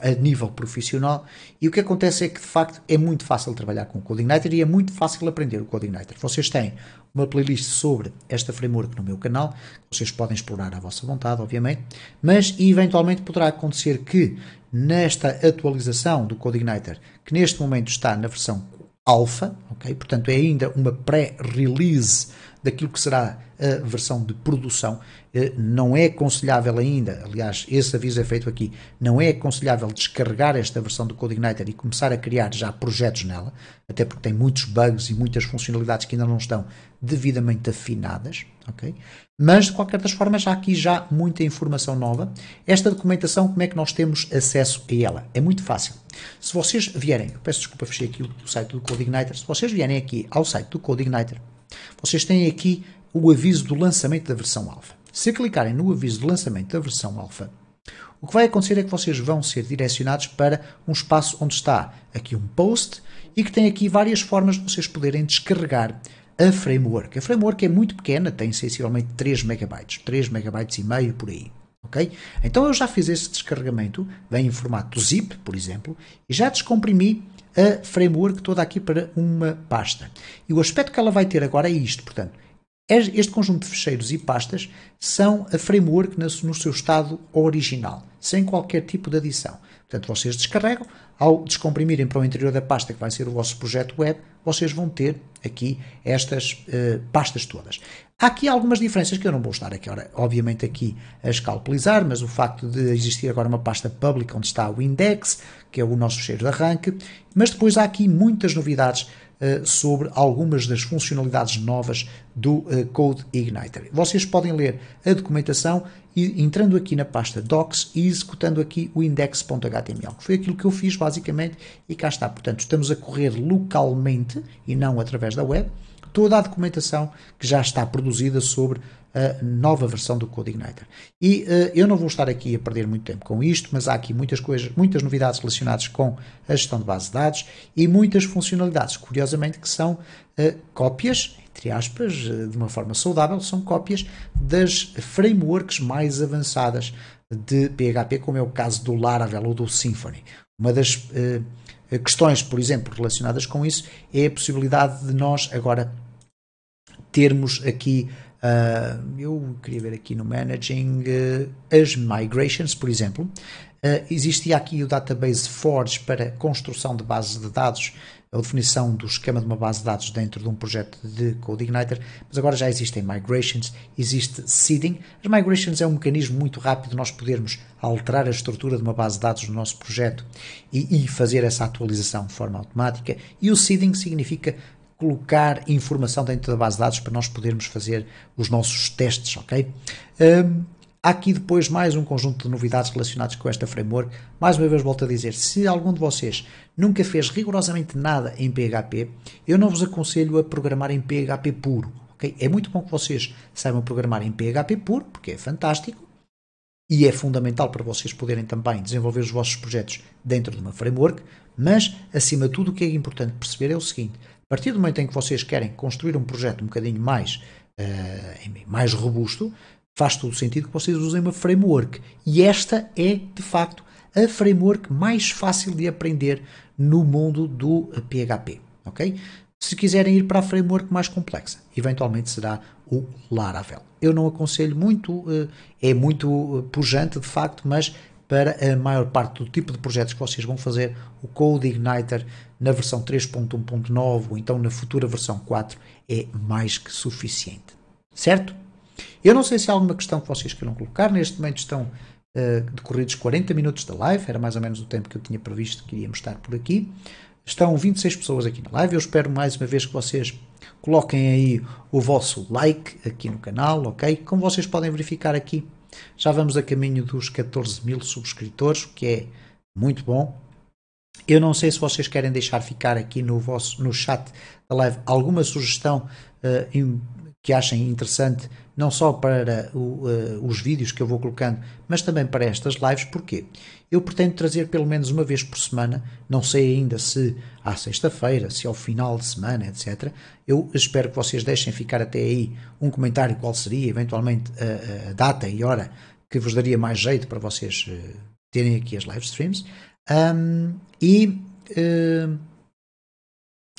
a nível profissional e o que acontece é que de facto é muito fácil trabalhar com o CodeIgniter e é muito fácil aprender o CodeIgniter. Vocês têm uma playlist sobre esta framework no meu canal, vocês podem explorar à vossa vontade, obviamente, mas eventualmente poderá acontecer que nesta atualização do CodeIgniter, que neste momento está na versão alfa, ok? Portanto, é ainda uma pré-release daquilo que será a versão de produção. Eh, não é aconselhável ainda, aliás, esse aviso é feito aqui, não é aconselhável descarregar esta versão do CodeIgniter e começar a criar já projetos nela, até porque tem muitos bugs e muitas funcionalidades que ainda não estão devidamente afinadas, ok? Mas, de qualquer das formas, há aqui já muita informação nova. Esta documentação, como é que nós temos acesso a ela? É muito fácil. Se vocês vierem, peço desculpa, fechei aqui o site do CodeIgniter, se vocês vierem aqui ao site do CodeIgniter, vocês têm aqui o aviso do lançamento da versão alfa. Se clicarem no aviso do lançamento da versão alfa, o que vai acontecer é que vocês vão ser direcionados para um espaço onde está aqui um post e que tem aqui várias formas de vocês poderem descarregar a framework. A framework é muito pequena, tem sensivelmente 3 megabytes, 3 megabytes e meio por aí. Okay? Então eu já fiz esse descarregamento, vem em formato zip, por exemplo, e já descomprimi a framework toda aqui para uma pasta. E o aspecto que ela vai ter agora é isto, portanto, é, este conjunto de fecheiros e pastas são a framework no seu estado original, sem qualquer tipo de adição. Portanto, vocês descarregam, ao descomprimirem para o interior da pasta que vai ser o vosso projeto web, vocês vão ter aqui estas uh, pastas todas. Há aqui algumas diferenças que eu não vou estar aqui, obviamente aqui a escalpelizar, mas o facto de existir agora uma pasta pública onde está o index, que é o nosso fecheiro de arranque, mas depois há aqui muitas novidades uh, sobre algumas das funcionalidades novas do uh, Code Igniter. Vocês podem ler a documentação e entrando aqui na pasta docs e executando aqui o index.html, que foi aquilo que eu fiz basicamente e cá está. Portanto, estamos a correr localmente e não através da web toda a documentação que já está produzida sobre a nova versão do CodeIgniter E uh, eu não vou estar aqui a perder muito tempo com isto, mas há aqui muitas coisas, muitas novidades relacionadas com a gestão de base de dados e muitas funcionalidades, curiosamente, que são uh, cópias, entre aspas, uh, de uma forma saudável, são cópias das frameworks mais avançadas de PHP, como é o caso do Laravel ou do Symfony. Uma das questões, por exemplo, relacionadas com isso é a possibilidade de nós agora termos aqui Uh, eu queria ver aqui no Managing uh, as Migrations, por exemplo. Uh, ah, existia aqui o Database Forge para construção de bases de dados, a definição do esquema de uma base de dados dentro de um projeto de CodeIgniter, mas agora já existem migrations, existe seeding. As migrations é um mecanismo muito rápido de nós podermos alterar a estrutura de uma base de dados no nosso projeto e, e fazer essa atualização de forma automática. E o seeding significa colocar informação dentro da base de dados para nós podermos fazer os nossos testes, ok? Um, há aqui depois mais um conjunto de novidades relacionadas com esta framework. Mais uma vez volto a dizer, se algum de vocês nunca fez rigorosamente nada em PHP, eu não vos aconselho a programar em PHP puro, ok? É muito bom que vocês saibam programar em PHP puro, porque é fantástico, e é fundamental para vocês poderem também desenvolver os vossos projetos dentro de uma framework, mas acima de tudo o que é importante perceber é o seguinte, a partir do momento em que vocês querem construir um projeto um bocadinho mais, uh, mais robusto, faz todo o sentido que vocês usem uma framework. E esta é, de facto, a framework mais fácil de aprender no mundo do PHP. Ok? Se quiserem ir para a framework mais complexa, eventualmente será o Laravel. Eu não aconselho muito, eh, é muito eh, pujante de facto, mas para a maior parte do tipo de projetos que vocês vão fazer, o Code Igniter na versão 3.1.9 ou então na futura versão 4 é mais que suficiente. Certo? Eu não sei se há alguma questão que vocês queiram colocar. Neste momento estão uh, decorridos 40 minutos da live, era mais ou menos o tempo que eu tinha previsto que iríamos estar por aqui. Estão 26 pessoas aqui na live. Eu espero mais uma vez que vocês coloquem aí o vosso like aqui no canal, ok? Como vocês podem verificar aqui, já vamos a caminho dos 14 mil subscritores, o que é muito bom. Eu não sei se vocês querem deixar ficar aqui no, vosso, no chat da live alguma sugestão uh, em, que achem interessante, não só para o, uh, os vídeos que eu vou colocando, mas também para estas lives, porque eu pretendo trazer pelo menos uma vez por semana, não sei ainda se à sexta-feira, se ao final de semana, etc. Eu espero que vocês deixem ficar até aí um comentário qual seria, eventualmente, a, a data e hora que vos daria mais jeito para vocês uh, terem aqui as live streams. Um, e. Uh,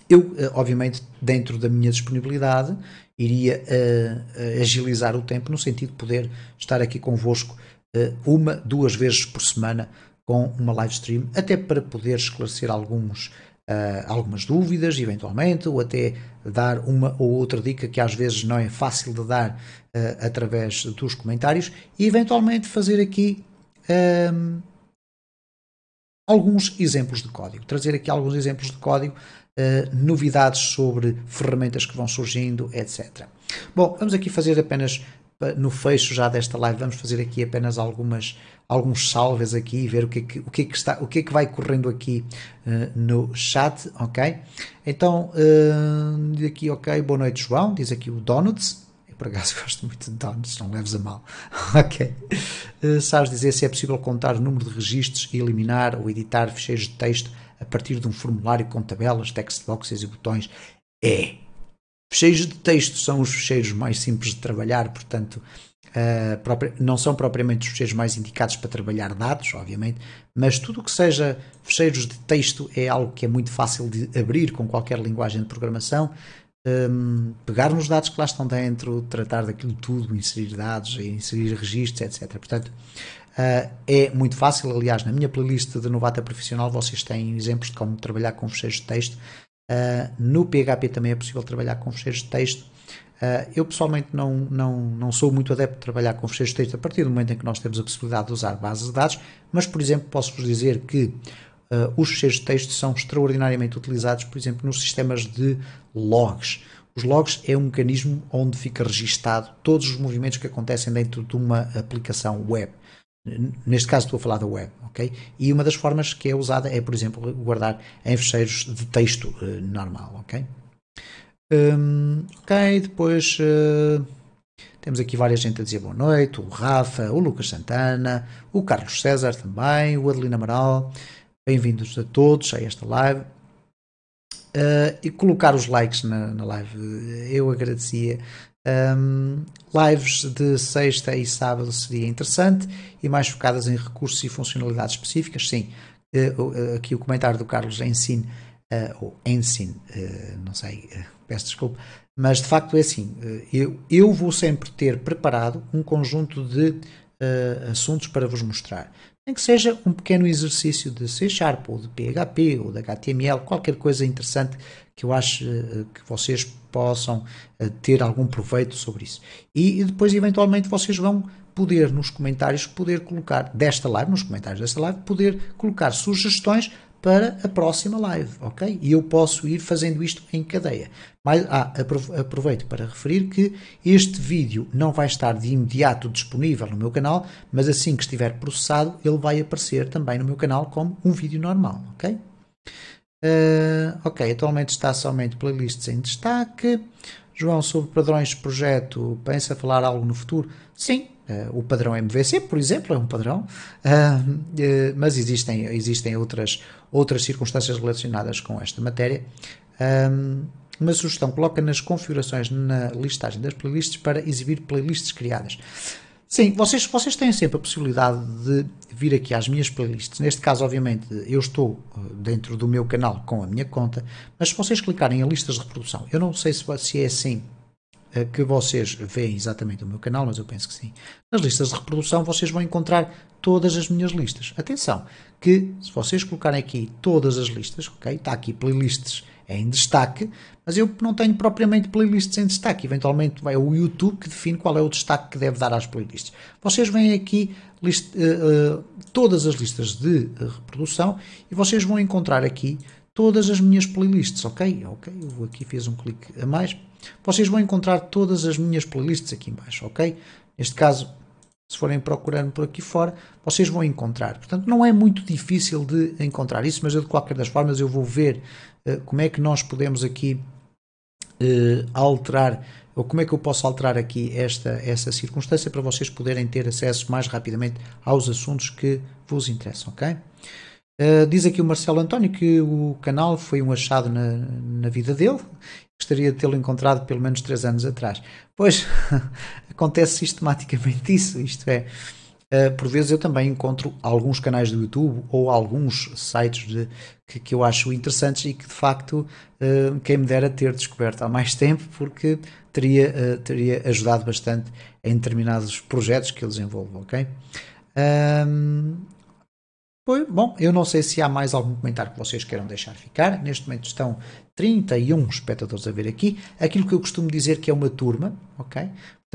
eu, obviamente, dentro da minha disponibilidade, iria uh, agilizar o tempo no sentido de poder estar aqui convosco uh, uma, duas vezes por semana com uma live stream, até para poder esclarecer alguns, uh, algumas dúvidas, eventualmente, ou até dar uma ou outra dica que às vezes não é fácil de dar uh, através dos comentários, e eventualmente fazer aqui. Um, ehm, alguns exemplos de código, trazer aqui alguns exemplos de código uh, novidades sobre ferramentas que vão surgindo, etc. Bom, vamos aqui fazer apenas no fecho já desta live vamos fazer aqui apenas algumas alguns salves aqui e ver o que é que, o que, é que está o que é que vai correndo aqui uh, no chat ok então uh, aqui ok boa noite João diz aqui o donuts eu por acaso gosto muito de donuts não leves a mal ok uh, sabes dizer se é possível contar o número de registros e eliminar ou editar ficheiros de texto a partir de um formulário com tabelas, text boxes e botões. É. Fecheiros de texto são os fecheiros mais simples de trabalhar, portanto, uh, própria, não são propriamente os fecheiros mais indicados para trabalhar dados, obviamente, mas tudo o que seja fecheiros de texto é algo que é muito fácil de abrir com qualquer linguagem de programação. Um, pegar nos dados que lá estão dentro, tratar daquilo tudo, inserir dados, inserir registros, etc. Portanto, Uh, é muito fácil, aliás, na minha playlist de novata profissional vocês têm exemplos de como trabalhar com fecheiros de texto. Uh, no PHP também é possível trabalhar com fecheiros de texto. Uh, eu pessoalmente não, não, não sou muito adepto de trabalhar com fecheiros de texto a partir do momento em que nós temos a possibilidade de usar bases de dados, mas, por exemplo, posso-vos dizer que os fecheiros de texto são extraordinariamente utilizados, por exemplo, nos sistemas de logs. Os logs é um mecanismo onde fica registado todos os movimentos que acontecem dentro de uma aplicação web. Neste caso estou a falar da web, ok? E uma das formas que é usada é, por exemplo, guardar em fecheiros de texto uh, normal, ok? Um, ok, depois uh, temos aqui várias gente a dizer boa noite, o Rafa, o Lucas Santana, o Carlos César também, o Adelino Amaral, bem-vindos a todos a esta live. Uh, e colocar os likes na, na live, eu agradecia um, lives de sexta e sábado seria interessante e mais focadas em recursos e funcionalidades específicas, sim. Uh, aqui o comentário do Carlos é Ensine, uh, ou Ensine, uh, não sei, eh, peço desculpa, mas de facto é assim, eu, eu vou sempre ter preparado um conjunto de assuntos para vos mostrar. Nem que seja um pequeno exercício de C Sharp, ou de PHP, ou de HTML, qualquer coisa interessante que eu acho que vocês possam eh, ter algum proveito sobre isso. E, depois, eventualmente, vocês vão poder nos comentários poder colocar desta live, nos comentários desta live, poder colocar sugestões para a próxima live, ok? E eu posso ir fazendo isto em cadeia. Mas ah, aproveito para referir que este vídeo não vai estar de imediato disponível no meu canal, mas assim que estiver processado, ele vai aparecer também no meu canal como um vídeo normal, ok? Uh, ok, atualmente está somente playlists em destaque. João, sobre padrões de projeto, pensa falar algo no futuro? Sim, uh, o padrão MVC, por exemplo, é um padrão, uh, mas existem, existem outras, outras circunstâncias relacionadas com esta matéria. Um, uma sugestão, coloca nas configurações na listagem das playlists para exibir playlists criadas. Sim, vocês, vocês têm sempre a possibilidade de vir aqui às minhas playlists. Neste caso, obviamente, eu estou eh, dentro do meu canal com a minha conta, mas se vocês clicarem em listas de reprodução, eu não sei se, se é assim eh, que vocês veem exatamente o meu canal, mas eu penso que sim. Nas listas de reprodução vocês vão encontrar todas as minhas listas. Atenção, que se vocês colocarem aqui todas as listas, ok? Está aqui playlists em destaque, mas eu não tenho propriamente playlists em destaque. Eventualmente vai o YouTube que define qual é o destaque que deve dar às playlists. Vocês vêm aqui list, uh, uh, todas as listas de eh, reprodução e vocês vão encontrar aqui todas as minhas playlists, ok? Ok, eu aqui fiz um clique a mais. Vocês vão encontrar todas as minhas playlists aqui embaixo, ok? Neste caso, se forem procurando por aqui fora, vocês vão encontrar. Portanto, não é muito difícil de encontrar isso, mas eu, de qualquer das formas eu vou ver uh, como é que nós podemos aqui uh, alterar ou como é que eu posso alterar aqui esta essa circunstância para vocês poderem ter acesso mais rapidamente aos assuntos que vos interessam, ok? Uh, diz aqui o Marcelo António que o canal foi um achado na, na vida dele, gostaria de tê-lo encontrado pelo menos três anos atrás. Pois, acontece sistematicamente isso, isto é, eh, por vezes eu também encontro alguns canais do YouTube ou alguns sites de, que, que, eu acho interessantes e que de facto eh, quem me dera ter descoberto há mais tempo porque teria, eh, teria ajudado bastante em determinados projetos que eu desenvolvo, ok? Um, bom, eu não sei se há mais algum comentário que vocês queiram deixar ficar. Neste momento estão 31 espectadores a ver aqui. Aquilo que eu costumo dizer que é uma turma, ok?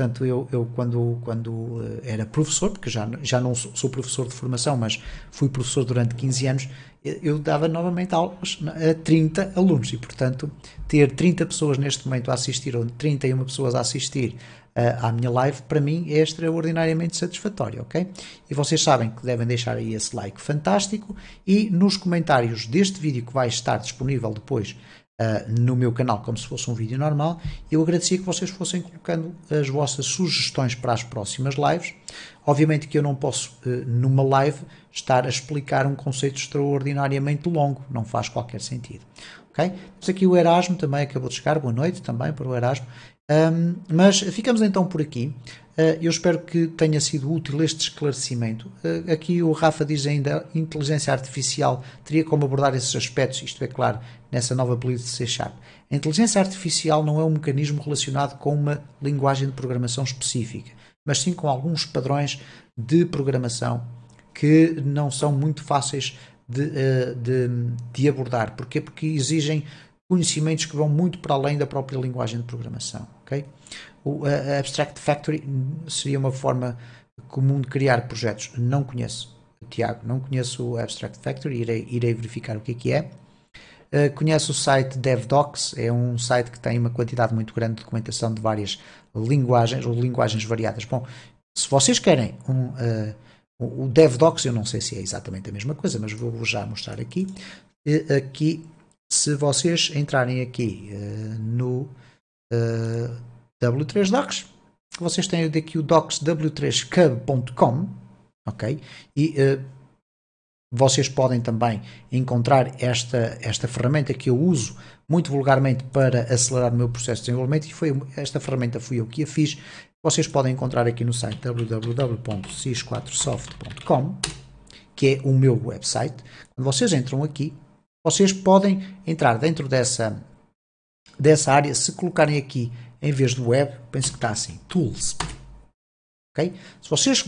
Portanto, eu, eu quando, quando eh, era professor, porque já, já não sou, sou, professor de formação, mas fui professor durante 15 anos, eh, eu dava novamente aulas a 30 alunos e, portanto, ter 30 pessoas neste momento a assistir ou 31 pessoas a assistir uh, à minha live, para mim é extraordinariamente satisfatório, ok? E vocês sabem que devem deixar aí esse like fantástico e nos comentários deste vídeo que vai estar disponível depois ah, no meu canal como se fosse um vídeo normal. Eu agradecia que vocês fossem colocando as vossas sugestões para as próximas lives. Obviamente que eu não posso, uh, numa live, estar a explicar um conceito extraordinariamente longo, não faz qualquer sentido. ok Temos aqui o Erasmo também, acabou de chegar, boa noite também para o Erasmo. Um, mas ficamos então por aqui. Eh, eu espero que tenha sido útil este esclarecimento. Eh, aqui o Rafa diz ainda inteligência artificial teria como abordar esses aspectos, isto é claro, nessa nova política de C Sharp. A inteligência artificial não é um mecanismo relacionado com uma linguagem de programação específica, mas sim com alguns padrões de programação que não são muito fáceis de, eh, de, de abordar. Porquê? Porque exigem conhecimentos que vão muito para além da própria linguagem de programação. Okay? O Abstract Factory seria uma forma comum de criar projetos. Não conheço, Tiago, não conheço o Abstract Factory, irei, irei verificar o que é que é. Uh, conheço o site DevDocs, é um site que tem uma quantidade muito grande de documentação de várias linguagens ou linguagens variadas. Bom, se vocês querem um, uh, o DevDocs, eu não sei se é exatamente a mesma coisa, mas vou já mostrar aqui. Uh, aqui, se vocês entrarem aqui no uh, eh, W3 Docs. Vocês têm aqui o docsw3cub.com, ok? E uh, vocês podem também encontrar esta, esta ferramenta que eu uso muito vulgarmente para acelerar o meu processo de desenvolvimento e foi esta ferramenta fui eu que a fiz. Vocês podem encontrar aqui no site www.cis4soft.com, que é o meu website. Quando vocês entram aqui, vocês podem entrar dentro dessa dessa área, se colocarem aqui em vez do web, penso que está assim, tools. ok Se vocês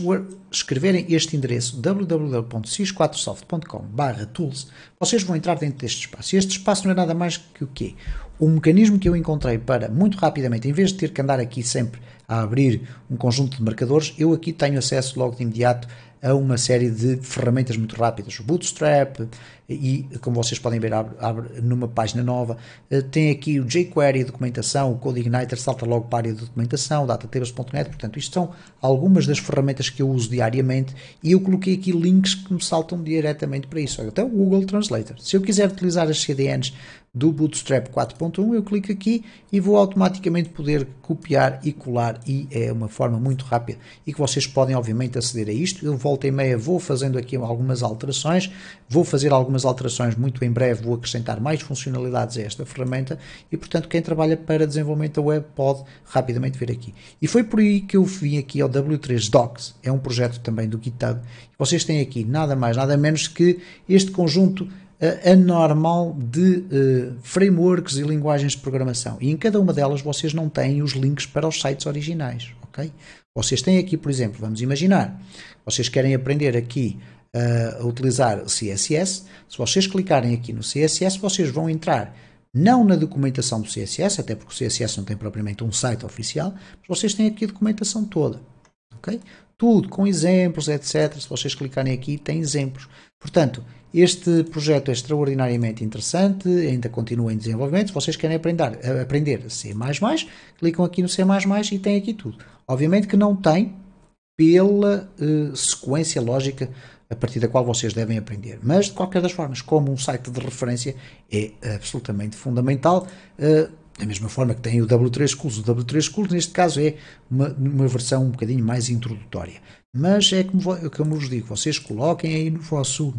escreverem este endereço www.cis4soft.com tools, vocês vão entrar dentro deste espaço. E este espaço não é nada mais que o quê? O mecanismo que eu encontrei para, muito rapidamente, em vez de ter que andar aqui sempre a abrir um conjunto de marcadores, eu aqui tenho acesso logo de imediato a uma série de ferramentas muito rápidas, o Bootstrap, e, como vocês podem ver, abre, abre numa página nova. Eh, tem aqui o jQuery, documentação, o Igniter salta logo para a área de documentação, datatables.net portanto, isto são algumas das ferramentas que eu uso diariamente e eu coloquei aqui links que me saltam diretamente para isso, até o Google Translator. Se eu quiser utilizar as CDNs do Bootstrap 4.1, eu clico aqui e vou automaticamente poder copiar e colar e é uma forma muito rápida e que vocês podem obviamente aceder a isto. Eu volta e meia vou fazendo aqui algumas alterações, vou fazer algumas algumas alterações muito em breve, vou acrescentar mais funcionalidades a esta ferramenta e, portanto, quem trabalha para desenvolvimento da web pode rapidamente vir aqui. E foi por aí que eu vim aqui ao W3 Docs, é um projeto também do GitHub. Vocês têm aqui nada mais, nada menos que este conjunto uh, anormal de uh, frameworks e linguagens de programação. E em cada uma delas vocês não têm os links para os sites originais, ok? Vocês têm aqui, por exemplo, vamos imaginar, vocês querem aprender aqui uh, utilizar o CSS. Se vocês clicarem aqui no CSS, vocês vão entrar não na documentação do CSS, até porque o CSS não tem propriamente um site oficial, mas vocês têm aqui a documentação toda. Okay? Tudo com exemplos, etc. Se vocês clicarem aqui, tem exemplos. Portanto, este projeto é extraordinariamente interessante, ainda continua em desenvolvimento. Se vocês querem aprender, aprender C, clicam aqui no C e tem aqui tudo. Obviamente que não tem pela uh, sequência lógica a partir da qual vocês devem aprender. Mas, de qualquer das formas, como um site de referência é absolutamente fundamental, eh, da mesma forma que tem o W3 Schools. O W3 Schools, neste caso, é uma, uma versão um bocadinho mais introdutória. Mas é como, é como vos digo, vocês coloquem aí no vosso,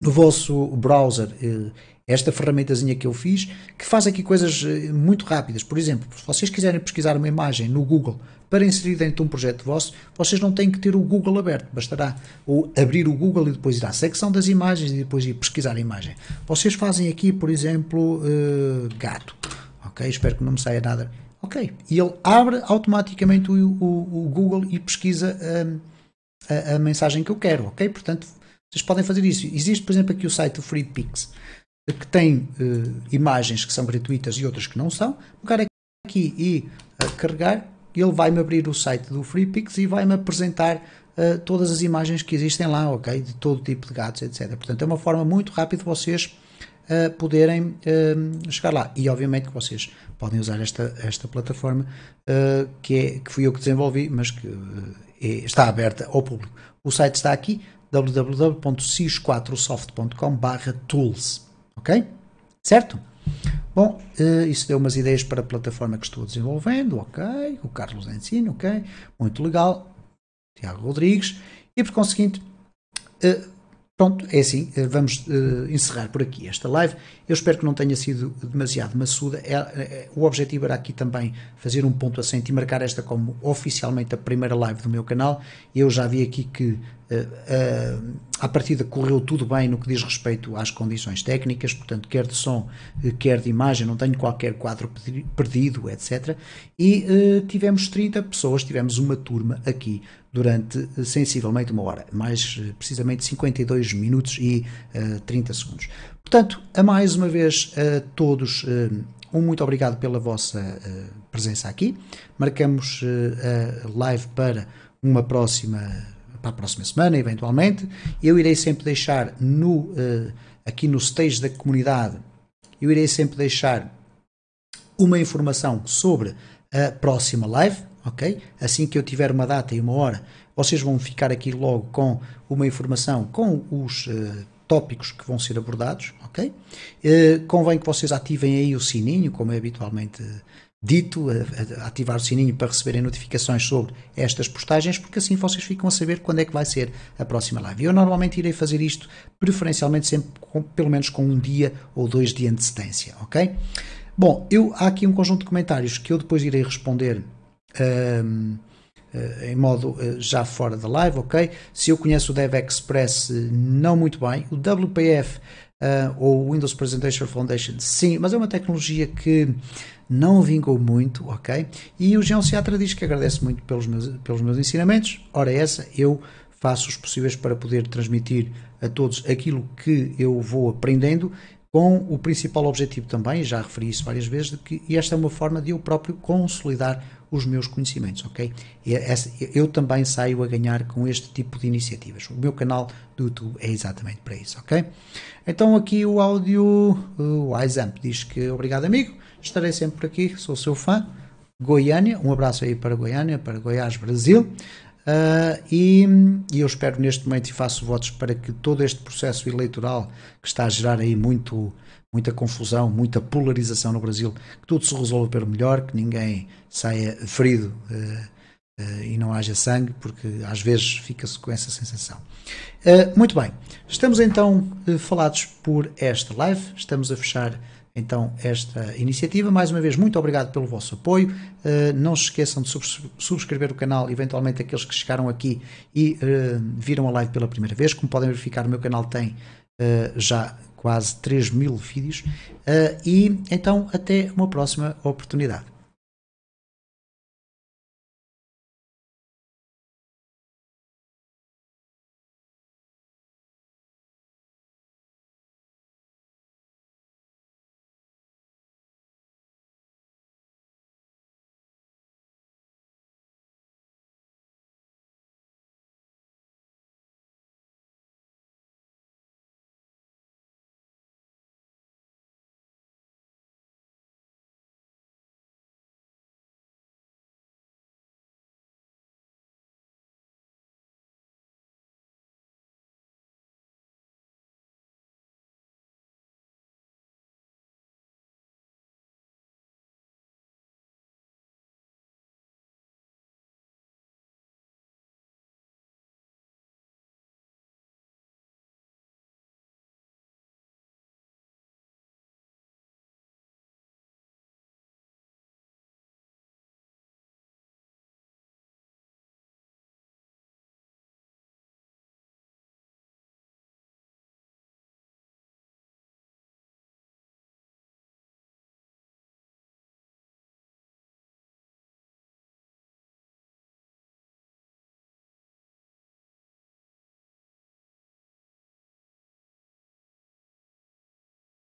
no vosso browser eh, esta ferramentazinha que eu fiz, que faz aqui coisas eh, muito rápidas. Por exemplo, se vocês quiserem pesquisar uma imagem no Google para inserir dentro de um projeto vosso, vocês não têm que ter o Google aberto, bastará ou abrir o Google e depois ir à secção das imagens e depois ir pesquisar a imagem. Vocês fazem aqui, por exemplo, eh, gato, ok? Espero que não me saia nada. Ok, e ele abre automaticamente o, o, o Google e pesquisa a, hum, a, a mensagem que eu quero, ok? Portanto, vocês podem fazer isso. Existe, por exemplo, aqui o site do FreePix que tem uh, imagens que são gratuitas e outras que não são, pegar aqui e uh, carregar, ele vai-me abrir o site do FreePix e vai-me apresentar uh, todas as imagens que existem lá, ok? De todo tipo de gatos, etc. Portanto, é uma forma muito rápida de vocês poderem chegar lá. E obviamente que vocês podem usar esta, esta plataforma que, é, que fui eu que desenvolvi, mas que é, está aberta ao público. O site está aqui www.cis4soft.com/tools Ok? Certo? Bom, eh, isso deu umas ideias para a plataforma que estou desenvolvendo, ok? O Carlos é Ensino, ok? Muito legal. Tiago Rodrigues. E por conseguinte, eh, pronto, é assim. Eh, vamos encerrar por aqui esta live. Eu espero que não tenha sido demasiado maçuda. É, é, o objetivo era aqui também fazer um ponto assente e marcar esta como oficialmente a primeira live do meu canal. Eu já vi aqui que a eh, eh, partida correu tudo bem no que diz respeito às condições técnicas, portanto, quer de som, eh, quer de imagem, não tenho qualquer quadro perdido, etc. E uh, tivemos 30 pessoas, tivemos uma turma aqui durante sensivelmente uma hora, mais precisamente 52 minutos e uh, 30 segundos. Portanto, a mais uma vez a todos. Um muito obrigado pela vossa presença aqui. Marcamos a live para uma próxima para a próxima semana, eventualmente. Eu irei sempre deixar no, eh, aqui no stage da comunidade, eu irei sempre deixar uma informação sobre a próxima live, ok? Assim que eu tiver uma data e uma hora, vocês vão ficar aqui logo com uma informação com os uh, tópicos que vão ser abordados, ok? Uh, convém que vocês ativem aí o sininho, como é habitualmente dito, a, a ativar o sininho para receberem notificações sobre estas postagens, porque assim vocês ficam a saber quando é que vai ser a próxima live. Eu normalmente irei fazer isto, preferencialmente sempre com, pelo menos com um dia ou dois de antecedência, ok? Bom, eu, há aqui um conjunto de comentários que eu depois irei responder. Um, eh, em modo eh, já fora da live, ok? Se eu conheço o Dev Express, eh, não muito bem. O WPF uh, ou o Windows Presentation Foundation, sim, mas é uma tecnologia que não vingou muito, ok? E o Seatra diz que agradece muito pelos meus, pelos meus ensinamentos. Ora, essa eu faço os possíveis para poder transmitir a todos aquilo que eu vou aprendendo, com o principal objetivo também, já referi isso várias vezes, de que esta é uma forma de eu próprio consolidar os meus conhecimentos, ok? Eu também saio a ganhar com este tipo de iniciativas. O meu canal do YouTube é exatamente para isso, ok? Então aqui o áudio, o exemplo diz que obrigado amigo, Estarei sempre por aqui, sou seu fã. Goiânia, um abraço aí para Goiânia, para Goiás, Brasil. Uh, e, e, eu espero neste momento e faço votos para que todo este processo eleitoral que está a gerar aí muito, muita confusão, muita polarização no Brasil, que tudo se resolva pelo melhor, que ninguém saia ferido uh, uh, e não haja sangue, porque às vezes fica-se com essa sensação. muito bem, estamos então eh, falados por esta live, estamos a fechar então esta iniciativa. Mais uma vez, muito obrigado pelo vosso apoio. Uh, não se esqueçam de subs subscrever o canal, eventualmente aqueles que chegaram aqui e uh, viram a live pela primeira vez. Como podem verificar, o meu canal tem uh, já quase 3 mil vídeos. e então, até uma próxima oportunidade.